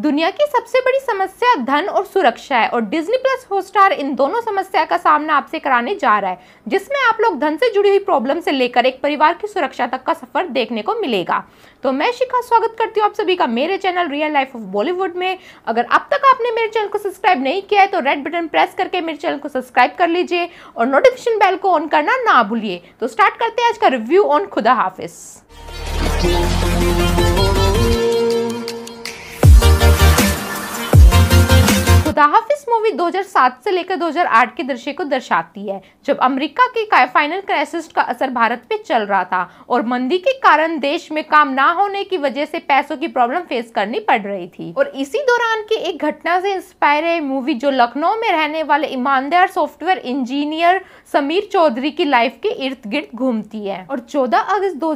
दुनिया की सबसे बड़ी समस्या धन और सुरक्षा है और डिज्नी प्लस हॉटस्टार इन दोनों समस्या का सामना आपसे कराने जा रहा है जिसमें आप लोग धन से जुड़ी हुई प्रॉब्लम से लेकर एक परिवार की सुरक्षा तक का सफर देखने को मिलेगा तो मैं शिखा स्वागत करती हूँ आप सभी का मेरे channel real life of Bollywood में अगर अब तक आपने मेरे चैनल को सब्सक्राइब नहीं किया है तो रेड बटन प्रेस करके मेरे चैनल को सब्सक्राइब कर लीजिए और नोटिफिकेशन बेल को ऑन करना ना भूलिए तो स्टार्ट करते हैं आज का रिव्यू ऑन खुदा हाफिज़ खुदाहाफिज मूवी 2007 से लेकर 2008 के दृश्य को दर्शाती है जब अमेरिका के फाइनल क्राइसिस का असर भारत पे चल रहा था और मंदी के कारण देश में काम ना होने की वजह से पैसों की प्रॉब्लम फेस करनी पड़ रही थी और इसी दौरान की एक घटना से इंस्पायर है मूवी जो लखनऊ में रहने वाले ईमानदार सॉफ्टवेयर इंजीनियर समीर चौधरी की लाइफ के इर्द गिर्द घूमती है और चौदह अगस्त दो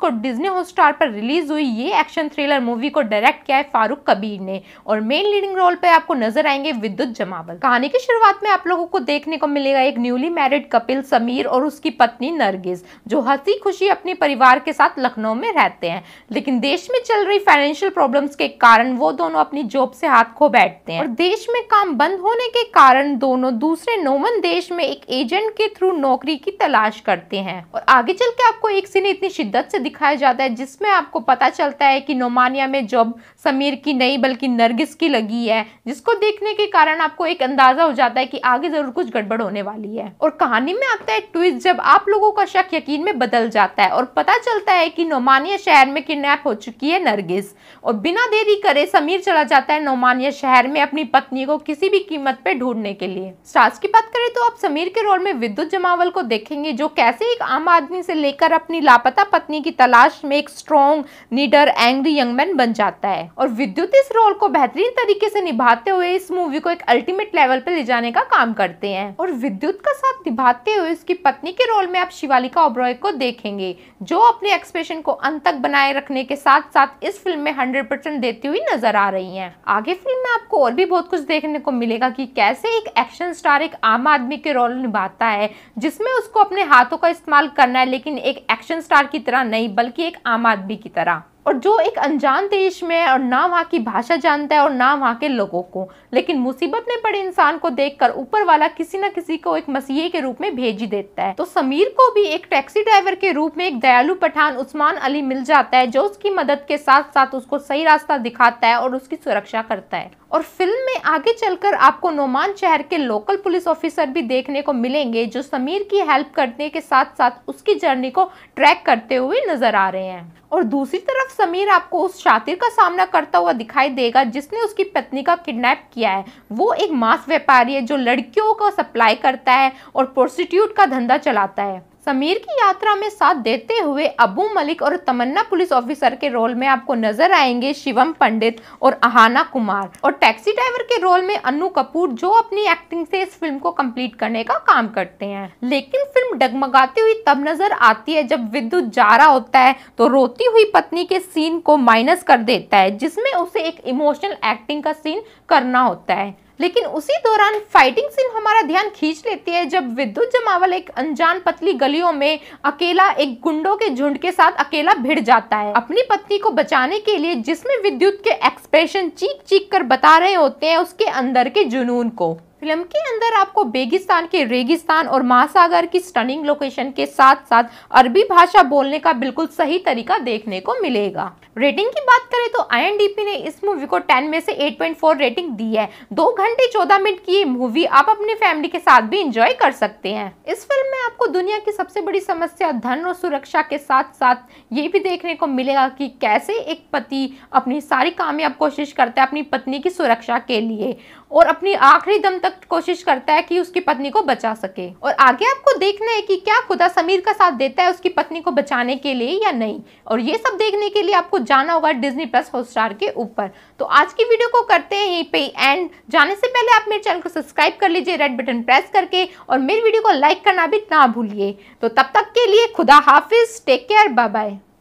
को डिजनी हॉटस्टार पर रिलीज हुई ये एक्शन थ्रिलर मूवी को डायरेक्ट किया है फारूक कबीर ने और मेन लीडिंग रोल पे आपको नजर आए बताएंगे विद्युत जमावल कहानी की शुरुआत में आप लोगों को देखने को मिलेगा एक न्यूली मैरिड कपिल समीर और उसकी पत्नी नरगिस जो हंसी खुशी अपने परिवार के साथ लखनऊ में रहते हैं लेकिन देश में चल रही फाइनेंशियल प्रॉब्लम के कारण वो दोनों अपनी जॉब से हाथ खो बैठते हैं और देश में काम बंद होने के कारण दोनों दूसरे नोमन देश में एक एजेंट के थ्रू नौकरी की तलाश करते हैं और आगे चल के आपको एक सीन इतनी शिद्दत से दिखाया जाता है जिसमें आपको पता चलता है कि नोमानिया में जॉब समीर की नहीं बल्कि नरगिस की लगी है जिसको देखने देखने के कारण आपको एक अंदाजा हो जाता है कि आगे जरूर कुछ गड़बड़ होने वाली है और कहानी में आता है ट्विस्ट जब आप लोगों का शक यकीन में बदल जाता है और पता चलता है कि नोमानिया शहर में किडनैप हो चुकी है नरगिस और बिना देरी करे समीर चला जाता है नोमानिया शहर में अपनी पत्नी को किसी भी कीमत पे ढूंढने के लिए सास की बात करें तो आप समीर के रोल में विद्युत जमावल को देखेंगे जो कैसे एक आम आदमी से लेकर अपनी लापता पत्नी की तलाश में एक स्ट्रॉन्ग नीडर एंग्री यंगमैन बन जाता है और विद्युत इस रोल को बेहतरीन तरीके से निभाते हुए इस मूवी को एक अल्टीमेट लेवल पर ले जाने का काम करते हैं और विद्युत का साथ निभाते हुए उसकी पत्नी के रोल में आप शिवालिका ओब्रॉय को देखेंगे जो अपने एक्सप्रेशन को अंत तक बनाए रखने के साथ साथ इस फिल्म में हंड्रेड परसेंट देती हुई नजर आ रही है आगे फिल्म में आपको और भी बहुत कुछ देखने को मिलेगा की कैसे एक एक्शन स्टार एक आम आदमी के रोल निभाता है जिसमे उसको अपने हाथों का इस्तेमाल करना है लेकिन एक एक्शन स्टार की तरह नहीं बल्कि एक आम आदमी की तरह और जो एक अनजान देश में है और ना वहाँ की भाषा जानता है और ना वहाँ के लोगों को लेकिन मुसीबत में पड़े इंसान को देखकर ऊपर वाला किसी न किसी को एक मसीहे के रूप में भेज ही देता है तो समीर को भी एक टैक्सी ड्राइवर के रूप में एक दयालु पठान उस्मान अली मिल जाता है जो उसकी मदद के साथ साथ उसको सही रास्ता दिखाता है और उसकी सुरक्षा करता है और फिल्म में आगे चलकर आपको नोमान शहर के लोकल पुलिस ऑफिसर भी देखने को मिलेंगे जो समीर की हेल्प करने के साथ साथ उसकी जर्नी को ट्रैक करते हुए नजर आ रहे हैं और दूसरी तरफ समीर आपको उस शातिर का सामना करता हुआ दिखाई देगा जिसने उसकी पत्नी का किडनैप किया है वो एक मास व्यापारी है जो लड़कियों का सप्लाई करता है और प्रोस्टिट्यूट का धंधा चलाता है समीर की यात्रा में साथ देते हुए अबू मलिक और तमन्ना पुलिस ऑफिसर के रोल में आपको नजर आएंगे शिवम पंडित और अहाना कुमार और टैक्सी ड्राइवर के रोल में अनु कपूर जो अपनी एक्टिंग से इस फिल्म को कंप्लीट करने का काम करते हैं लेकिन फिल्म डगमगाती हुई तब नजर आती है जब विद्युत जा रहा होता है तो रोती हुई पत्नी के सीन को माइनस कर देता है जिसमे उसे एक इमोशनल एक्टिंग का सीन करना होता है लेकिन उसी दौरान फाइटिंग सीन हमारा ध्यान खींच लेती है जब विद्युत जमावल एक अनजान पतली गलियों में अकेला एक गुंडों के झुंड के साथ अकेला भिड़ जाता है अपनी पत्नी को बचाने के लिए जिसमें विद्युत के एक्सप्रेशन चीख चीख कर बता रहे होते हैं उसके अंदर के जुनून को फिल्म के अंदर आपको बेगिस्तान के रेगिस्तान और महासागर की स्टनिंग लोकेशन के साथ साथ अरबी भाषा बोलने का बिल्कुल सही तरीका देखने को मिलेगा रेटिंग की बात करें तो आई ने इस मूवी को 10 में से 8.4 रेटिंग दी है दो घंटे 14 मिनट की ये मूवी आप अपनी फैमिली के साथ भी इंजॉय कर सकते हैं इस फिल्म में आपको दुनिया की सबसे बड़ी समस्या धन और सुरक्षा के साथ साथ ये भी देखने को मिलेगा की कैसे एक पति अपनी सारी कामयाब कोशिश करता है अपनी पत्नी की सुरक्षा के लिए और अपनी आखिरी दम तक सख्त कोशिश करता है कि उसकी पत्नी को बचा सके और आगे आपको देखना है कि क्या खुदा समीर का साथ देता है उसकी पत्नी को बचाने के लिए या नहीं और ये सब देखने के लिए आपको जाना होगा डिजनी प्लस हॉटस्टार के ऊपर तो आज की वीडियो को करते हैं यहीं पे एंड जाने से पहले आप मेरे चैनल को सब्सक्राइब कर लीजिए रेड बटन प्रेस करके और मेरी वीडियो को लाइक करना भी ना भूलिए तो तब तक के लिए खुदा हाफिज टेक केयर बाय बाय